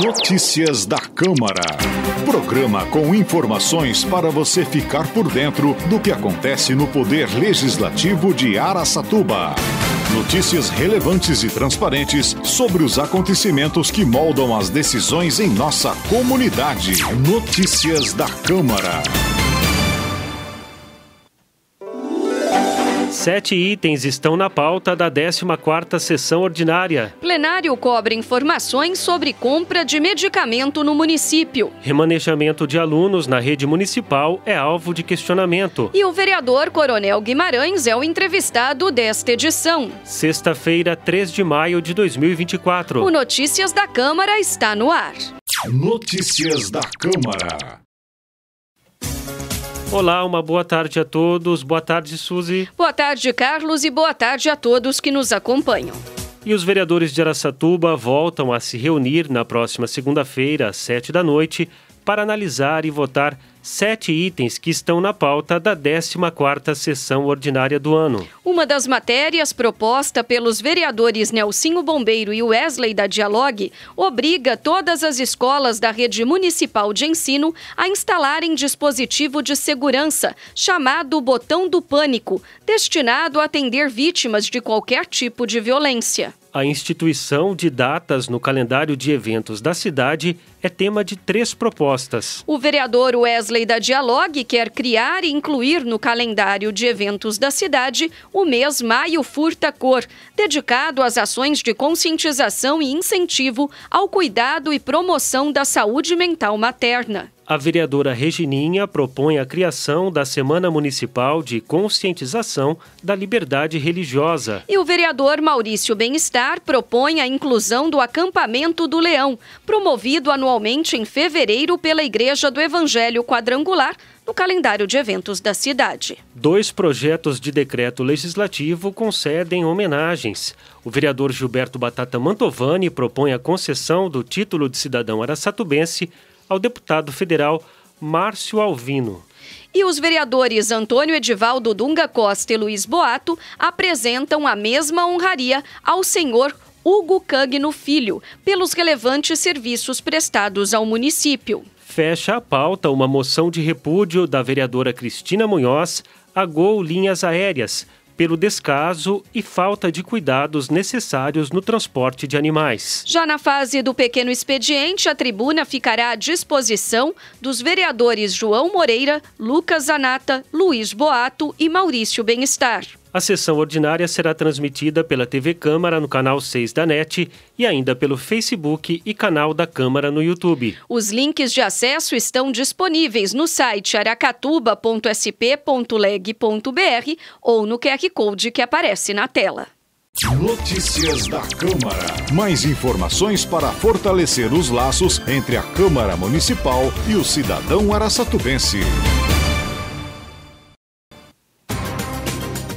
Notícias da Câmara. Programa com informações para você ficar por dentro do que acontece no Poder Legislativo de Araçatuba. Notícias relevantes e transparentes sobre os acontecimentos que moldam as decisões em nossa comunidade. Notícias da Câmara. Sete itens estão na pauta da 14ª sessão ordinária. Plenário cobre informações sobre compra de medicamento no município. Remanejamento de alunos na rede municipal é alvo de questionamento. E o vereador Coronel Guimarães é o entrevistado desta edição. Sexta-feira, 3 de maio de 2024. O Notícias da Câmara está no ar. Notícias da Câmara. Olá, uma boa tarde a todos. Boa tarde, Suzy. Boa tarde, Carlos, e boa tarde a todos que nos acompanham. E os vereadores de Aracatuba voltam a se reunir na próxima segunda-feira, às sete da noite, para analisar e votar sete itens que estão na pauta da 14ª sessão ordinária do ano. Uma das matérias proposta pelos vereadores Nelsinho Bombeiro e Wesley da Dialogue obriga todas as escolas da rede municipal de ensino a instalarem dispositivo de segurança, chamado botão do pânico, destinado a atender vítimas de qualquer tipo de violência a instituição de datas no calendário de eventos da cidade é tema de três propostas. O vereador Wesley da Dialogue quer criar e incluir no calendário de eventos da cidade o mês Maio Furta Cor, dedicado às ações de conscientização e incentivo ao cuidado e promoção da saúde mental materna a vereadora Regininha propõe a criação da Semana Municipal de Conscientização da Liberdade Religiosa. E o vereador Maurício Bem-Estar propõe a inclusão do acampamento do Leão, promovido anualmente em fevereiro pela Igreja do Evangelho Quadrangular, no calendário de eventos da cidade. Dois projetos de decreto legislativo concedem homenagens. O vereador Gilberto Batata Mantovani propõe a concessão do título de cidadão araçatubense ao deputado federal Márcio Alvino. E os vereadores Antônio Edivaldo Dunga Costa e Luiz Boato apresentam a mesma honraria ao senhor Hugo Cagno Filho pelos relevantes serviços prestados ao município. Fecha a pauta uma moção de repúdio da vereadora Cristina Munhoz a Gol Linhas Aéreas pelo descaso e falta de cuidados necessários no transporte de animais. Já na fase do pequeno expediente, a tribuna ficará à disposição dos vereadores João Moreira, Lucas Anata, Luiz Boato e Maurício Benestar. A sessão ordinária será transmitida pela TV Câmara no canal 6 da NET e ainda pelo Facebook e canal da Câmara no YouTube. Os links de acesso estão disponíveis no site aracatuba.sp.leg.br ou no QR Code que aparece na tela. Notícias da Câmara. Mais informações para fortalecer os laços entre a Câmara Municipal e o cidadão araçatubense.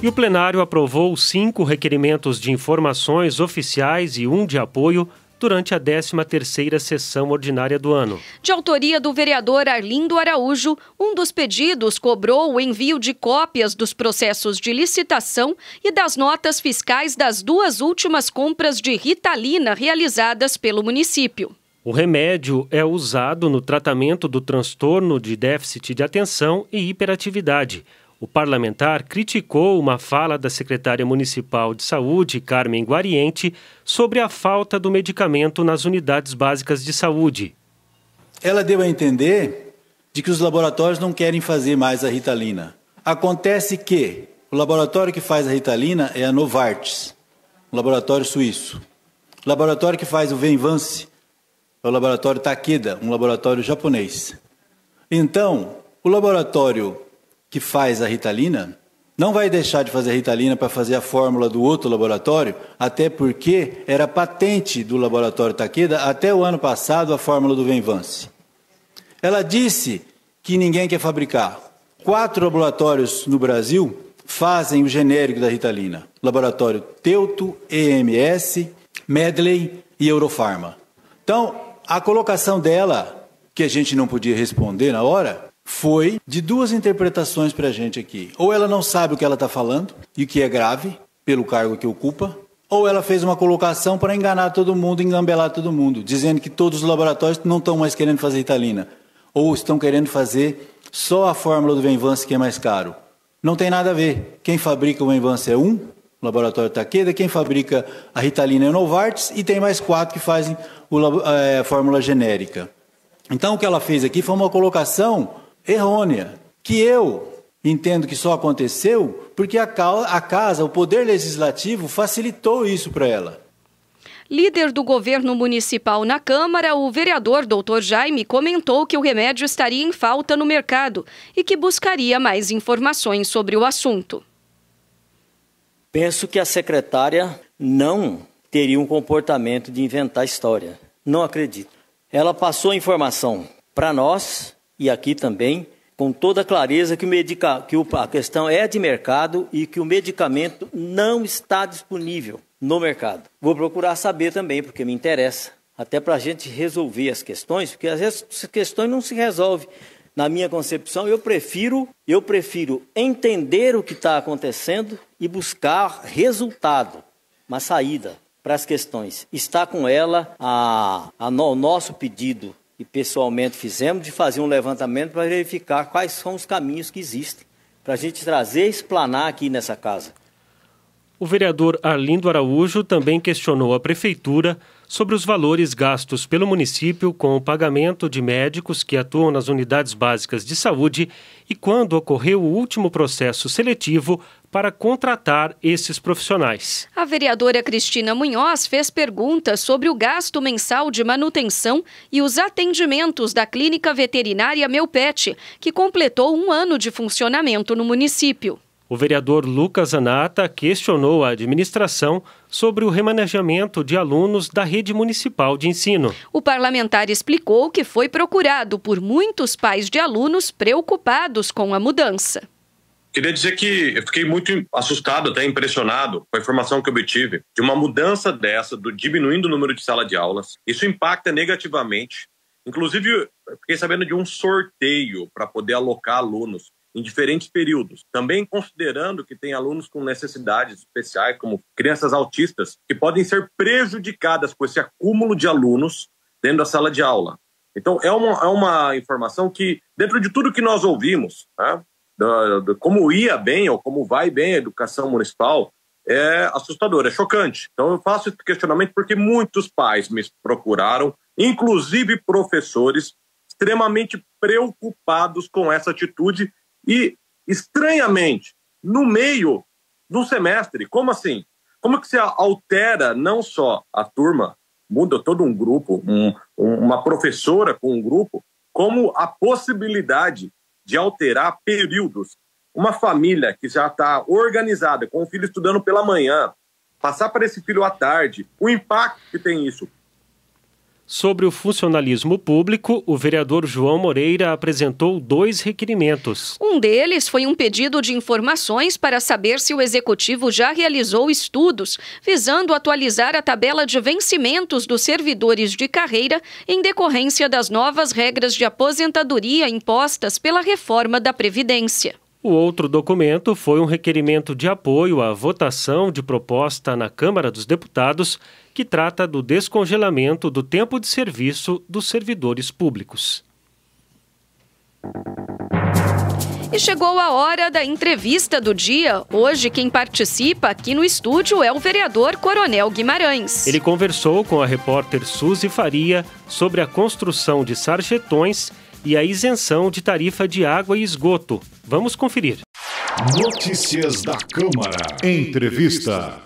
E o plenário aprovou cinco requerimentos de informações oficiais e um de apoio durante a 13ª sessão ordinária do ano. De autoria do vereador Arlindo Araújo, um dos pedidos cobrou o envio de cópias dos processos de licitação e das notas fiscais das duas últimas compras de ritalina realizadas pelo município. O remédio é usado no tratamento do transtorno de déficit de atenção e hiperatividade. O parlamentar criticou uma fala da secretária municipal de saúde, Carmen Guariente, sobre a falta do medicamento nas unidades básicas de saúde. Ela deu a entender de que os laboratórios não querem fazer mais a ritalina. Acontece que o laboratório que faz a ritalina é a Novartis, um laboratório suíço. O laboratório que faz o Venvance é o laboratório Takeda, um laboratório japonês. Então, o laboratório que faz a ritalina não vai deixar de fazer a ritalina para fazer a fórmula do outro laboratório, até porque era patente do laboratório Takeda até o ano passado a fórmula do Venvance. Ela disse que ninguém quer fabricar. Quatro laboratórios no Brasil fazem o genérico da ritalina: laboratório Teuto, EMS, Medley e Eurofarma. Então, a colocação dela, que a gente não podia responder na hora, foi de duas interpretações para a gente aqui. Ou ela não sabe o que ela está falando, e o que é grave, pelo cargo que ocupa, ou ela fez uma colocação para enganar todo mundo, engambelar todo mundo, dizendo que todos os laboratórios não estão mais querendo fazer ritalina, ou estão querendo fazer só a fórmula do Venvance que é mais caro. Não tem nada a ver. Quem fabrica o Venvance é um, o laboratório Queda, quem fabrica a ritalina é o Novartis, e tem mais quatro que fazem o, eh, a fórmula genérica. Então, o que ela fez aqui foi uma colocação errônea, que eu entendo que só aconteceu porque a casa, o poder legislativo, facilitou isso para ela. Líder do governo municipal na Câmara, o vereador Dr. Jaime comentou que o remédio estaria em falta no mercado e que buscaria mais informações sobre o assunto. Penso que a secretária não teria um comportamento de inventar história. Não acredito. Ela passou informação para nós e aqui também, com toda clareza que, o medica, que o, a questão é de mercado e que o medicamento não está disponível no mercado. Vou procurar saber também, porque me interessa, até para a gente resolver as questões, porque às vezes as questões não se resolvem. Na minha concepção, eu prefiro, eu prefiro entender o que está acontecendo e buscar resultado, uma saída para as questões. Está com ela a, a, o nosso pedido e pessoalmente fizemos, de fazer um levantamento para verificar quais são os caminhos que existem, para a gente trazer e explanar aqui nessa casa. O vereador Arlindo Araújo também questionou a prefeitura sobre os valores gastos pelo município com o pagamento de médicos que atuam nas unidades básicas de saúde e quando ocorreu o último processo seletivo para contratar esses profissionais. A vereadora Cristina Munhoz fez perguntas sobre o gasto mensal de manutenção e os atendimentos da Clínica Veterinária Meu Pet, que completou um ano de funcionamento no município. O vereador Lucas Anata questionou a administração sobre o remanejamento de alunos da rede municipal de ensino. O parlamentar explicou que foi procurado por muitos pais de alunos preocupados com a mudança. Queria dizer que eu fiquei muito assustado, até impressionado com a informação que obtive de uma mudança dessa, do diminuindo o número de sala de aulas. Isso impacta negativamente. Inclusive, fiquei sabendo de um sorteio para poder alocar alunos em diferentes períodos. Também considerando que tem alunos com necessidades especiais, como crianças autistas, que podem ser prejudicadas com esse acúmulo de alunos dentro da sala de aula. Então, é uma, é uma informação que, dentro de tudo que nós ouvimos, né, do, do, como ia bem ou como vai bem a educação municipal é assustador, é chocante. Então eu faço esse questionamento porque muitos pais me procuraram, inclusive professores, extremamente preocupados com essa atitude e estranhamente no meio do semestre. Como assim? Como que se altera não só a turma, muda todo um grupo, um, uma professora com um grupo, como a possibilidade de alterar períodos. Uma família que já está organizada, com o filho estudando pela manhã, passar para esse filho à tarde, o impacto que tem isso Sobre o funcionalismo público, o vereador João Moreira apresentou dois requerimentos. Um deles foi um pedido de informações para saber se o executivo já realizou estudos visando atualizar a tabela de vencimentos dos servidores de carreira em decorrência das novas regras de aposentadoria impostas pela reforma da Previdência. O outro documento foi um requerimento de apoio à votação de proposta na Câmara dos Deputados que trata do descongelamento do tempo de serviço dos servidores públicos. E chegou a hora da entrevista do dia. Hoje, quem participa aqui no estúdio é o vereador Coronel Guimarães. Ele conversou com a repórter Suzy Faria sobre a construção de sarjetões e a isenção de tarifa de água e esgoto. Vamos conferir. Notícias da Câmara. Entrevista.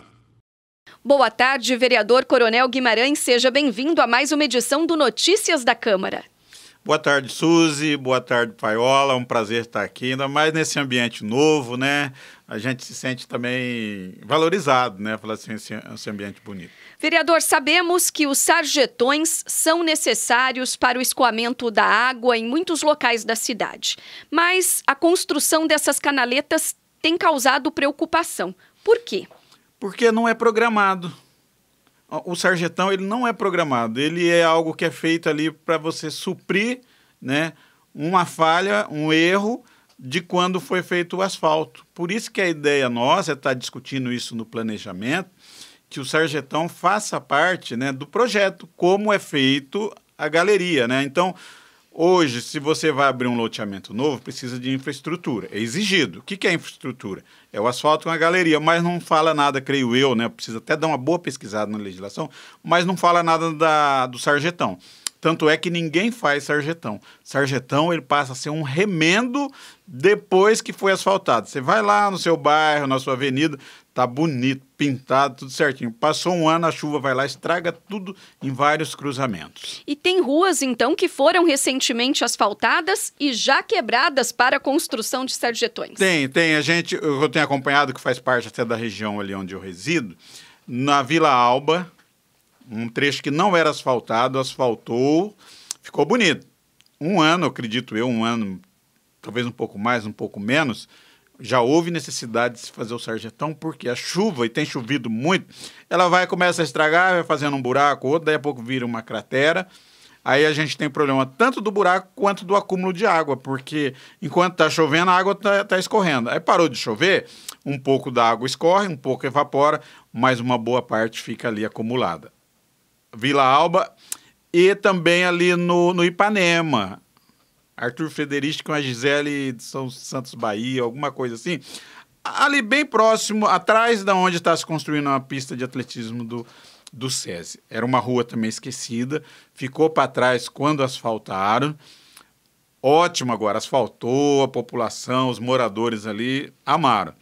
Boa tarde, vereador Coronel Guimarães. Seja bem-vindo a mais uma edição do Notícias da Câmara. Boa tarde, Suzy. Boa tarde, Paiola. É um prazer estar aqui, ainda mais nesse ambiente novo, né? a gente se sente também valorizado, né? Falar assim, esse, esse, ambiente bonito. Vereador, sabemos que os sarjetões são necessários para o escoamento da água em muitos locais da cidade, mas a construção dessas canaletas tem causado preocupação. Por quê? Porque não é programado o sarjetão ele não é programado, ele é algo que é feito ali para você suprir, né, uma falha, um erro de quando foi feito o asfalto. Por isso que a ideia nossa é estar tá discutindo isso no planejamento, que o sarjetão faça parte, né, do projeto, como é feito a galeria, né? Então, Hoje, se você vai abrir um loteamento novo, precisa de infraestrutura. É exigido. O que é infraestrutura? É o asfalto com a galeria, mas não fala nada, creio eu, né? Precisa até dar uma boa pesquisada na legislação, mas não fala nada da, do sarjetão. Tanto é que ninguém faz sarjetão. Sarjetão ele passa a ser um remendo depois que foi asfaltado. Você vai lá no seu bairro, na sua avenida, tá bonito, pintado, tudo certinho. Passou um ano, a chuva vai lá, estraga tudo em vários cruzamentos. E tem ruas, então, que foram recentemente asfaltadas e já quebradas para a construção de sarjetões. Tem, tem. A gente, eu tenho acompanhado, que faz parte até da região ali onde eu resido, na Vila Alba, um trecho que não era asfaltado, asfaltou, ficou bonito. Um ano, acredito eu, um ano, talvez um pouco mais, um pouco menos, já houve necessidade de se fazer o sarjetão, porque a chuva, e tem chovido muito, ela vai, começa a estragar, vai fazendo um buraco, outro, daí a pouco vira uma cratera. Aí a gente tem problema tanto do buraco quanto do acúmulo de água, porque enquanto está chovendo, a água está tá escorrendo. Aí parou de chover, um pouco da água escorre, um pouco evapora, mas uma boa parte fica ali acumulada. Vila Alba e também ali no, no Ipanema. Arthur Frederico com a Gisele de São Santos Bahia, alguma coisa assim. Ali bem próximo, atrás da onde está se construindo uma pista de atletismo do, do SESI. Era uma rua também esquecida, ficou para trás quando asfaltaram. Ótimo agora, asfaltou, a população, os moradores ali amaram.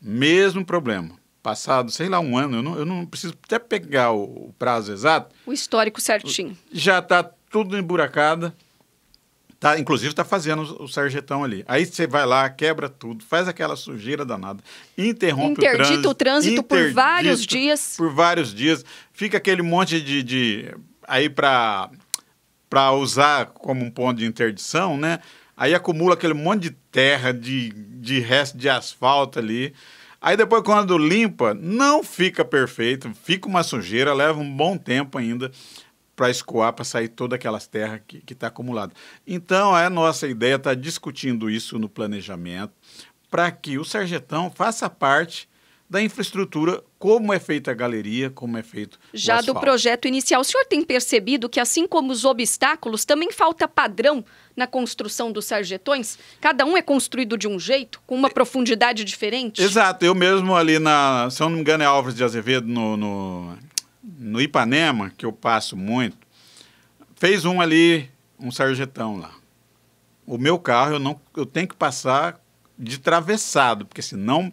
Mesmo problema passado, sei lá, um ano, eu não, eu não preciso até pegar o, o prazo exato. O histórico certinho. Já está tudo emburacada. Tá, inclusive está fazendo o sarjetão ali. Aí você vai lá, quebra tudo, faz aquela sujeira danada, interrompe interdito o trânsito. o trânsito por vários dias. Por vários dias. Fica aquele monte de. de aí para usar como um ponto de interdição, né? Aí acumula aquele monte de terra, de, de resto de asfalto ali. Aí depois, quando limpa, não fica perfeito, fica uma sujeira, leva um bom tempo ainda para escoar, para sair toda aquelas terras que está acumulada. Então, a é, nossa ideia está discutindo isso no planejamento, para que o sargentão faça parte da infraestrutura, como é feita a galeria, como é feito. Já do projeto inicial, o senhor tem percebido que, assim como os obstáculos, também falta padrão na construção dos sarjetões? Cada um é construído de um jeito, com uma é... profundidade diferente? Exato. Eu mesmo ali na, se eu não me engano, é Alves de Azevedo, no, no, no Ipanema, que eu passo muito, fez um ali, um sarjetão lá. O meu carro, eu, não, eu tenho que passar de travessado, porque senão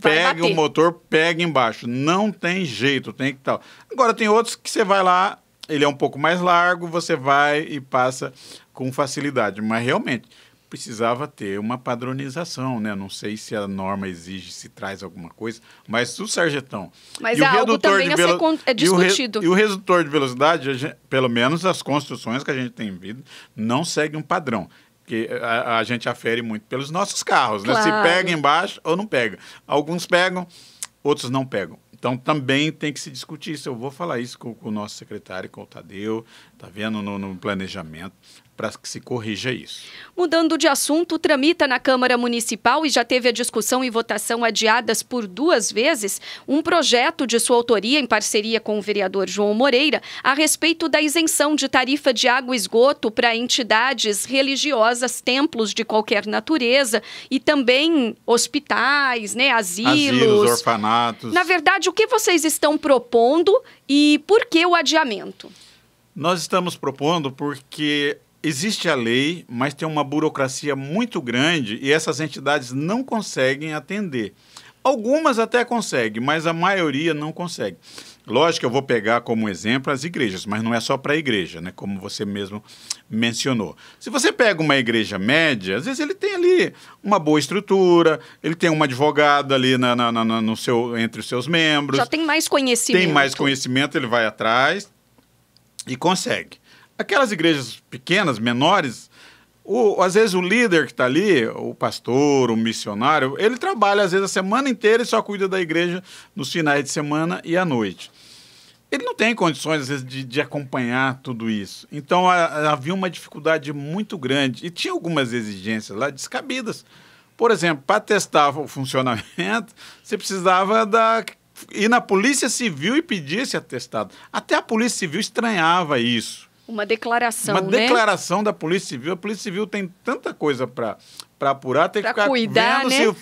pega o motor, pega embaixo. Não tem jeito, tem que tal. Agora tem outros que você vai lá, ele é um pouco mais largo, você vai e passa com facilidade. Mas realmente precisava ter uma padronização, né? Não sei se a norma exige, se traz alguma coisa, mas o sarjetão. Mas e é o redutor de velo... é discutido. E o, re... e o redutor de velocidade, gente... pelo menos as construções que a gente tem vindo, não segue um padrão que a, a, gente afere muito pelos nossos carros, claro. né? Se pega embaixo ou não pega. Alguns pegam, outros não pegam. Então também tem que se discutir isso. Eu vou falar isso com, com o nosso secretário, com o Tadeu, tá vendo no, no planejamento para que se corrija isso. Mudando de assunto, tramita na Câmara Municipal e já teve a discussão e votação adiadas por duas vezes um projeto de sua autoria em parceria com o vereador João Moreira a respeito da isenção de tarifa de água e esgoto para entidades religiosas, templos de qualquer natureza e também hospitais, né, asilos, asilos orfanatos. Na verdade, o que vocês estão propondo e por que o adiamento? Nós estamos propondo porque existe a lei, mas tem uma burocracia muito grande e essas entidades não conseguem atender. Algumas até conseguem, mas a maioria não consegue. Lógico, eu vou pegar como exemplo as igrejas, mas não é só para a igreja, né? como você mesmo mencionou. Se você pega uma igreja média, às vezes ele tem ali uma boa estrutura, ele tem uma advogada ali na, na, na no seu, entre os seus membros. Já tem mais conhecimento. Tem mais conhecimento, ele vai atrás e consegue. Aquelas igrejas pequenas, menores, o, às vezes o líder que está ali, o pastor, o missionário, ele trabalha às vezes a semana inteira e só cuida da igreja nos finais de semana e à noite. Ele não tem condições, às vezes, de, de acompanhar tudo isso. Então a, a, havia uma dificuldade muito grande e tinha algumas exigências lá descabidas. Por exemplo, para testar o funcionamento, você precisava da, ir na Polícia Civil e pedir esse atestado. Até a Polícia Civil estranhava isso uma declaração. Uma né? declaração da Polícia Civil. A Polícia Civil tem tanta coisa para apurar, tem pra que ficar cuidar, vendo né? se,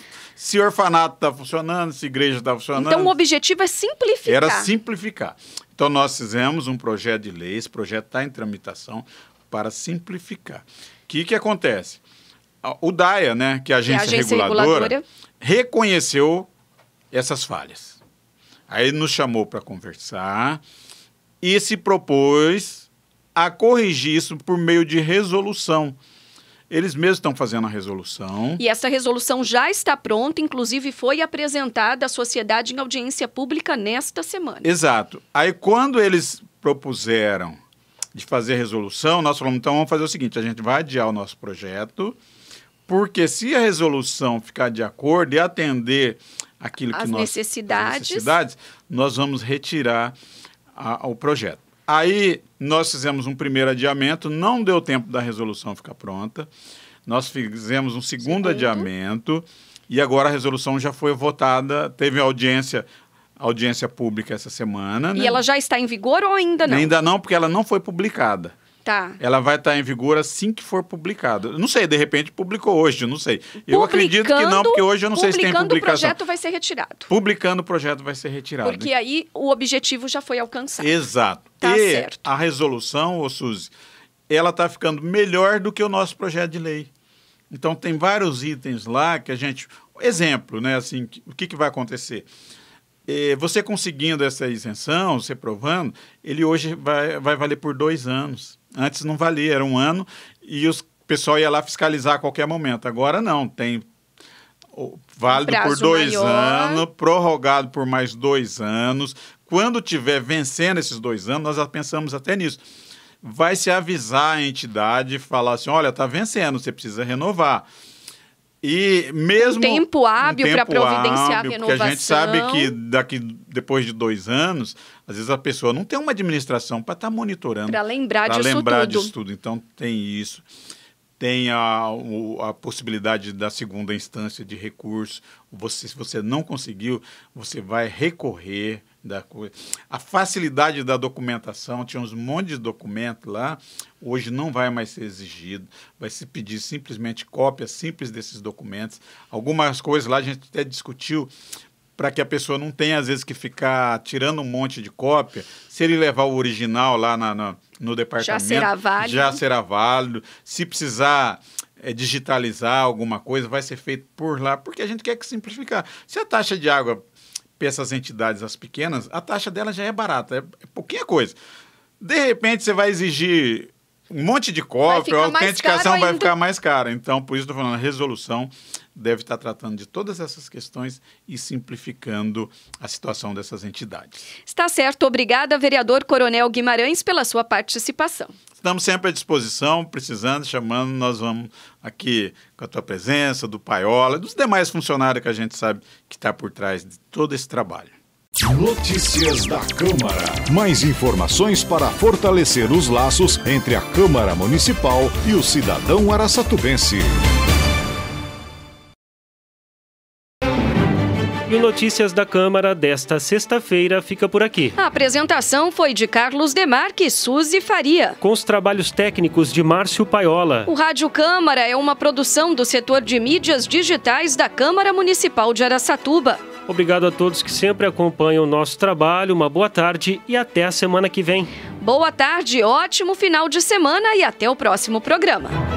se orfanato está funcionando, se igreja está funcionando. Então, o objetivo é simplificar. Era simplificar. Então, nós fizemos um projeto de lei, esse projeto está em tramitação para simplificar. O que, que acontece? O DAIA, né, é que é a agência, agência reguladora, reguladora, reconheceu essas falhas. Aí nos chamou para conversar e se propôs a corrigir isso por meio de resolução. Eles mesmos estão fazendo a resolução. E essa resolução já está pronta, inclusive foi apresentada à sociedade em audiência pública nesta semana. Exato. Aí quando eles propuseram de fazer resolução, nós falamos, então vamos fazer o seguinte, a gente vai adiar o nosso projeto, porque se a resolução ficar de acordo e atender aquilo as que nós necessidades. necessidades, nós vamos retirar a, o projeto. Aí nós fizemos um primeiro adiamento, não deu tempo da resolução ficar pronta. Nós fizemos um segundo, adiamento e agora a resolução já foi votada, teve audiência audiência pública essa semana. E né? ela já está em vigor ou ainda não? Ainda não, porque ela não foi publicada. Tá. Ela vai estar tá em vigor assim que for publicado. não sei, de repente publicou hoje, não sei. Eu acredito que não, porque hoje eu não sei se tem publicação. Publicando o projeto vai ser retirado. Publicando o projeto vai ser retirado. Porque aí o objetivo já foi alcançado. Exato. Tá e certo. a resolução, ô Suzy, ela está ficando melhor do que o nosso projeto de lei. Então tem vários itens lá que a gente... Exemplo, né? Assim, o que, que vai acontecer? Eh, você conseguindo essa isenção, você provando, ele hoje vai, vai valer por dois anos. Antes não valia, era um ano e o pessoal ia lá fiscalizar a qualquer momento. Agora não, tem válido Prazo por dois maior. anos, prorrogado por mais dois anos. Quando tiver vencendo esses dois anos, nós já pensamos até nisso. Vai se avisar a entidade, falar assim, olha, está vencendo, você precisa renovar. E mesmo. Um tempo hábil um para providenciar hábil, a renovação. Porque a gente sabe que daqui, depois de dois anos, às vezes a pessoa não tem uma administração para estar tá monitorando. Para lembrar, disso, lembrar tudo. disso tudo. Então tem isso. Tem a, a possibilidade da segunda instância de recurso. Você, se você não conseguiu, você vai recorrer da coisa. A facilidade da documentação, tinha uns monte de documento lá, Hoje não vai mais ser exigido, vai se pedir simplesmente cópia simples desses documentos. Algumas coisas lá a gente até discutiu para que a pessoa não tenha, às vezes, que ficar tirando um monte de cópia. Se ele levar o original lá na, na, no departamento, já será válido. Já será válido. Se precisar é, digitalizar alguma coisa, vai ser feito por lá, porque a gente quer que simplificar. Se a taxa de água para essas entidades, as pequenas, a taxa dela já é barata, é, é pouquinha coisa. De repente, você vai exigir um monte de cópia, a autenticação vai ficar mais cara. Então, por isso estou falando, a resolução deve estar tratando de todas essas questões e simplificando a situação dessas entidades. Está certo. Obrigada, vereador Coronel Guimarães, pela sua participação. Estamos sempre à disposição, precisando, chamando, nós vamos aqui com a tua presença, do Paiola, dos demais funcionários que a gente sabe que está por trás de todo esse trabalho. Notícias da Câmara. Mais informações para fortalecer os laços entre a Câmara Municipal e o cidadão araçatubense. E Notícias da Câmara desta sexta-feira fica por aqui. A apresentação foi de Carlos Demarque e Suzy Faria. Com os trabalhos técnicos de Márcio Paiola. O Rádio Câmara é uma produção do setor de mídias digitais da Câmara Municipal de Araçatuba. Obrigado a todos que sempre acompanham o nosso trabalho. Uma boa tarde e até a semana que vem. Boa tarde, ótimo final de semana e até o próximo programa.